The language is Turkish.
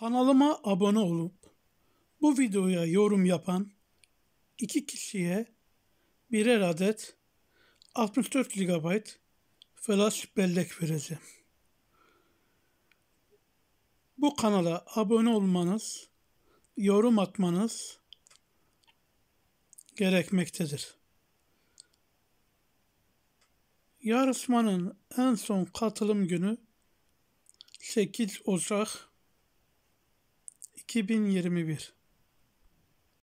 Kanalıma abone olup bu videoya yorum yapan iki kişiye birer adet 64 GB flash bellek vereceğim. Bu kanala abone olmanız, yorum atmanız gerekmektedir. Yarışmanın en son katılım günü 8 Ocak 2021